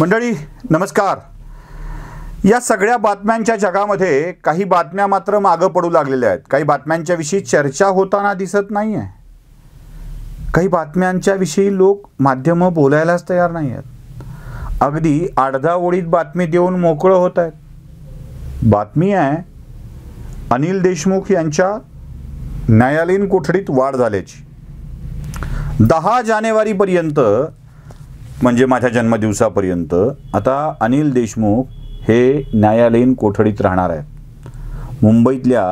मंडळी नमस्कार या सगळ्या बातम्यांच्या जगामध्ये काही बातम्या मात्र मागं पडू लागलेल्या आहेत काही बातम्यांच्याविषयी चर्चा होताना दिसत नाही आहे काही बातम्यांच्याविषयी लोक माध्यमं बोलायलाच तयार नाही आहेत अगदी अर्धा ओळीत बातमी देऊन मोकळं होत आहेत बातमी आहे अनिल देशमुख यांच्या न्यायालयीन कोठडीत वाढ झाल्याची दहा जानेवारीपर्यंत म्हणजे माझ्या जन्मदिवसापर्यंत आता अनिल देशमुख हे न्यायालयीन कोठडीत राहणार आहेत मुंबईतल्या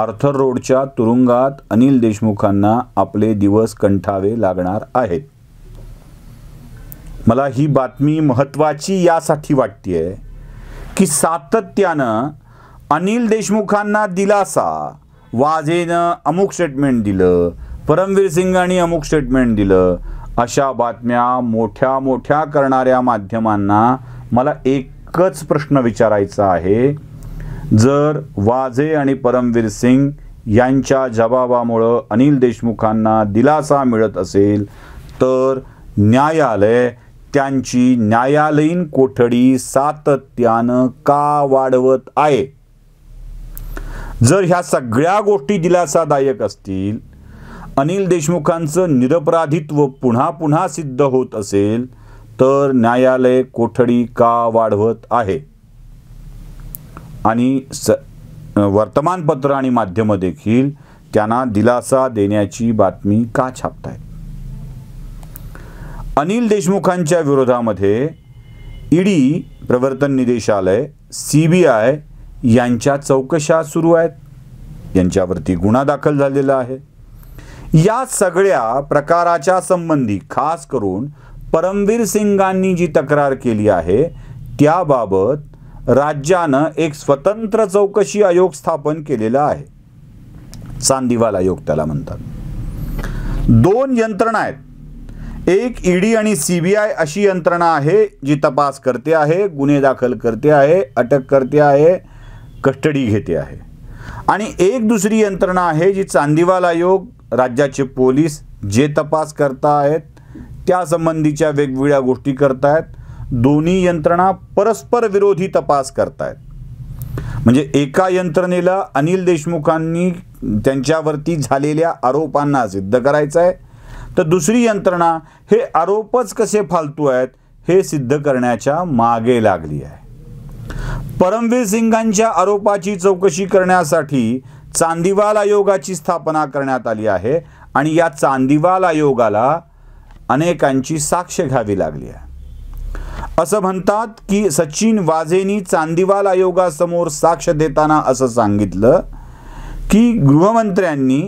आर्थर रोडच्या तुरुंगात अनिल देशमुखांना आपले दिवस कंठावे लागणार आहेत मला ही बातमी महत्वाची यासाठी वाटते की सातत्यानं अनिल देशमुखांना दिलासा वाझेनं अमुक स्टेटमेंट दिलं परमवीर सिंगांनी अमुक स्टेटमेंट दिलं अशा बातम्या मोठ्या मोठ्या करणाऱ्या माध्यमांना मला एकच प्रश्न विचारायचा आहे जर वाजे आणि परमवीर सिंग यांच्या जबाबामुळं अनिल देशमुखांना दिलासा मिळत असेल तर न्यायालय त्यांची न्यायालयीन कोठडी सातत्यानं का वाढवत आहे जर ह्या सगळ्या गोष्टी दिलासादायक असतील अनिल देशमुखांचं निरपराधित्व पुन्हा पुन्हा सिद्ध होत असेल तर न्यायालय कोठडी का वाढवत आहे आणि स वर्तमानपत्र आणि माध्यमं देखील त्यांना दिलासा देण्याची बातमी का छापताय अनिल देशमुखांच्या विरोधामध्ये ईडी प्रवर्तन निदेशालय सी बी आय यांच्या चौकशा सुरू आहेत यांच्यावरती गुन्हा दाखल झालेला आहे या सगळ्या प्रकाराच्या संबंधी खास करून परमवीर सिंगांनी जी तक्रार केली आहे त्याबाबत राज्यानं एक स्वतंत्र चौकशी आयोग स्थापन केलेला आहे चांदीवाल आयोग त्याला म्हणतात दोन यंत्रणा आहेत एक ईडी आणि सीबीआय अशी यंत्रणा आहे जी तपास करते आहे गुन्हे दाखल करते आहे अटक करते आहे कस्टडी घेते आहे आणि एक दुसरी यंत्रणा आहे जी चांदीवाल आयोग राज्याचे पोलीस जे तपास करता आहेत त्यासंबंधीच्या वेगवेगळ्या गोष्टी करतायत दोन्ही यंत्रणा परस्पर विरोधी तपास करतायत म्हणजे एका यंत्रणेला अनिल देशमुखांनी त्यांच्यावरती झालेल्या आरोपांना सिद्ध करायचं आहे तर दुसरी यंत्रणा हे आरोपच कसे फालतू आहेत हे सिद्ध करण्याच्या मागे लागली आहे परमवीर सिंगांच्या आरोपाची चौकशी करण्यासाठी चांदीवाल आयोगाची स्थापना करण्यात आली आहे आणि या चांदीवाल आयोगाला अनेकांची साक्ष घ्यावी लागली आहे असं म्हणतात की सचिन वाझेनी चांदीवाल आयोगासमोर साक्ष देताना असं सांगितलं की गृहमंत्र्यांनी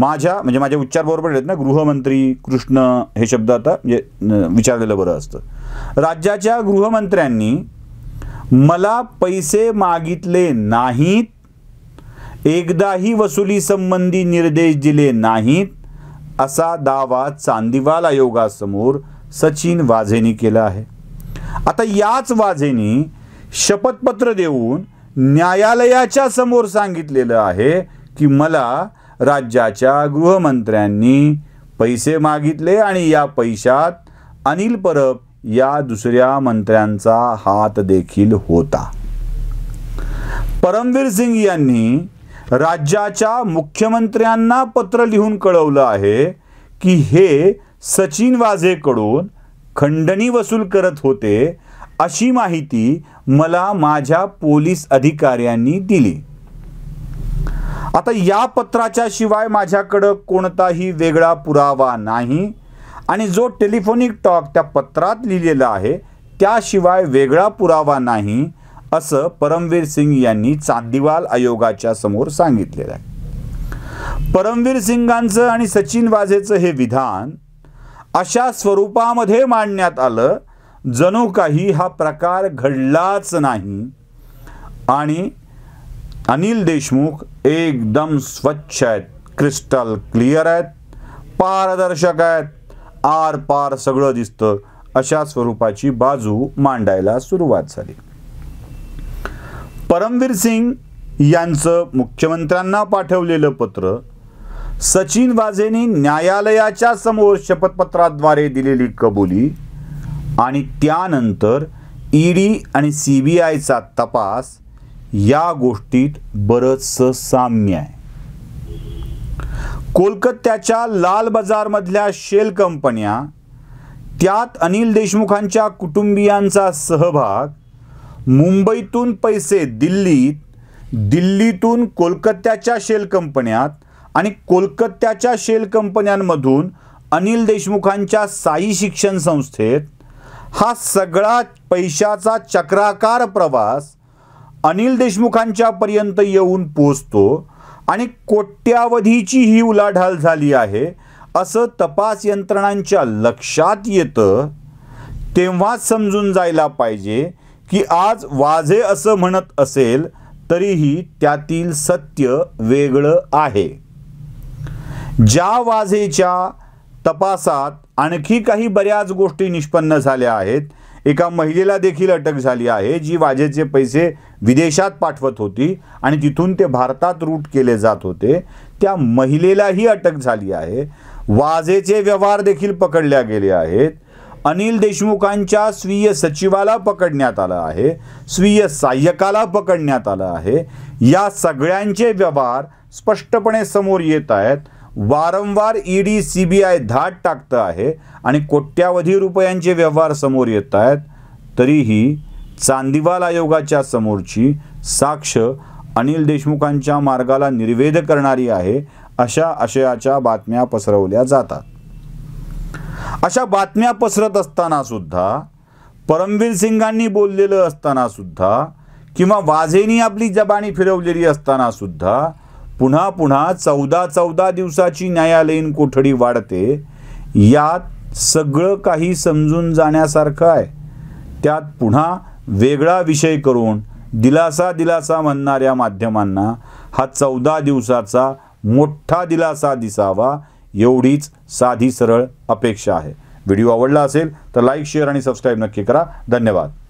माझ्या म्हणजे माझ्या उच्चार बरोबर आहेत ना गृहमंत्री कृष्ण हे शब्द आता म्हणजे विचारलेलं बरं असतं राज्याच्या गृहमंत्र्यांनी मला पैसे मागितले नाहीत एकदाही वसुली संबंधी निर्देश दिले नाहीत असा दावा चांदीवाल आयोगासमोर सचिन वाझेनी केला आहे आता याच वाझेनी शपथपत्र देऊन न्यायालयाच्या समोर सांगितलेलं आहे की मला राज्याच्या गृहमंत्र्यांनी पैसे मागितले आणि या पैशात अनिल परब या दुसऱ्या मंत्र्यांचा हात देखील होता परमवीर सिंग यांनी राज्याच्या मुख्यमंत्र्यांना पत्र लिहून कळवलं आहे की हे सचिन वाझेकडून खंडणी वसूल करत होते अशी माहिती मला माझ्या पोलीस अधिकाऱ्यांनी दिली आता या पत्राच्या शिवाय माझ्याकडं कोणताही वेगळा पुरावा नाही आणि जो टेलिफोनिक टॉक त्या पत्रात लिहिलेला आहे त्याशिवाय वेगळा पुरावा नाही असं परमवीर सिंग यांनी चांदीवाल आयोगाच्या समोर सांगितलेलं आहे परमवीर सिंगांचं आणि सचिन वाझेचं हे विधान अशा स्वरूपामध्ये मांडण्यात आलं जणू काही हा प्रकार घडलाच नाही आणि अनिल देशमुख एकदम स्वच्छ आहेत क्रिस्टल क्लिअर आहेत पारदर्शक आहेत आर पार सगळं दिसतं अशा स्वरूपाची बाजू मांडायला सुरुवात झाली परमवीर सिंग यांचं मुख्यमंत्र्यांना पाठवलेलं पत्र सचिन वाझेनी न्यायालयाच्या समोर शपथपत्राद्वारे दिलेली कबुली आणि त्यानंतर ईडी आणि सी बी आयचा तपास या गोष्टीत बरंचसं साम्य आहे कोलकात्याच्या लाल बाजारमधल्या शेल कंपन्या त्यात अनिल देशमुखांच्या कुटुंबियांचा सहभाग मुंबईतून पैसे दिल्लीत दिल्लीतून कोलकात्याच्या शेल कंपन्यात आणि कोलकात्याच्या शेल कंपन्यांमधून अनिल देशमुखांच्या साई शिक्षण संस्थेत हा सगळा पैशाचा चक्राकार प्रवास अनिल देशमुखांच्या पर्यंत येऊन पोचतो आणि कोट्यावधीची ही उलाढाल झाली आहे असं तपास यंत्रणांच्या लक्षात येतं तेव्हाच समजून जायला पाहिजे की आज वाझे असं म्हणत असेल तरीही त्यातील सत्य वेगळं आहे ज्या वाझेच्या तपासात आणखी काही बऱ्याच गोष्टी निष्पन्न झाल्या आहेत एका महिलेला देखील अटक झाली आहे जी वाजेचे पैसे विदेशात पाठवत होती आणि तिथून ते भारतात रूट केले जात होते त्या महिलेलाही अटक झाली आहे वाजेचे व्यवहार देखील पकडल्या गेले आहेत अनिल देशमुखांच्या स्वीय सचिवाला पकडण्यात आलं आहे स्वीय सहाय्यकाला पकडण्यात आलं आहे या सगळ्यांचे व्यवहार स्पष्टपणे समोर येत आहेत वारंवार ईडी सी बी आय धाट टाकतं आहे आणि कोट्यावधी रुपयांचे व्यवहार समोर येत आहेत तरीही चांदीवाल आयोगाच्या समोरची साक्ष अनिल देशमुखांच्या मार्गाला निर्वेध करणारी आहे अशा आशयाच्या बातम्या पसरवल्या जातात अशा बातम्या पसरत असताना सुद्धा परमवीर सिंगांनी बोललेलं सुद्धा किंवा वाझेनी आपली जबानी फिरवलेली असताना सुद्धा पुन्हा पुन्हा चौदा चौदा दिवसाची न्यायालयीन कोठडी वाढते यात सगळं काही समजून जाण्यासारखं आहे त्यात पुन्हा वेगळा विषय करून दिलासा दिलासा म्हणणाऱ्या माध्यमांना हा चौदा दिवसाचा मोठा दिलासा दिसावा एवढीच साधी सरळ अपेक्षा आहे व्हिडिओ आवडला असेल तर लाईक शेअर आणि सबस्क्राईब नक्की करा धन्यवाद